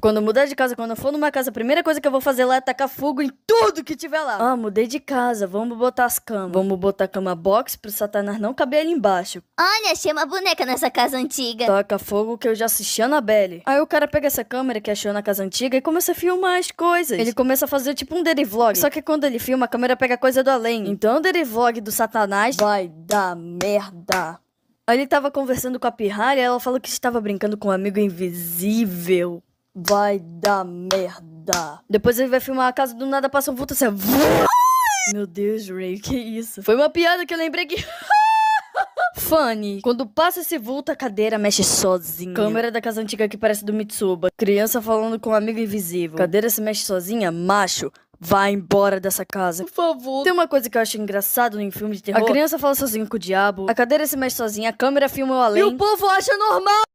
Quando mudar de casa, quando eu for numa casa, a primeira coisa que eu vou fazer lá é tacar fogo em tudo que tiver lá. Ah, mudei de casa. Vamos botar as camas. Vamos botar cama box pro Satanás não caber ali embaixo. Olha, achei uma boneca nessa casa antiga. Taca fogo que eu já assisti a Annabelle. Aí o cara pega essa câmera que achou na casa antiga e começa a filmar as coisas. Ele começa a fazer tipo um derivlog. Só que quando ele filma, a câmera pega coisa do além. Então o derivlog do Satanás vai dar merda. Aí ele tava conversando com a pirralha e ela falou que estava brincando com um amigo invisível. Vai dar merda. Depois ele vai filmar a casa do nada, passa um vulto assim. Meu Deus, Ray, que isso? Foi uma piada que eu lembrei que. Funny. quando passa esse vulto, a cadeira mexe sozinha. Câmera da casa antiga que parece do Mitsuba. Criança falando com um amigo invisível. Cadeira se mexe sozinha? Macho. Vai embora dessa casa. Por favor. Tem uma coisa que eu acho engraçado em filme de terror. A criança fala sozinha com o diabo. A cadeira se mexe sozinha. A câmera filma o além. E o povo acha normal.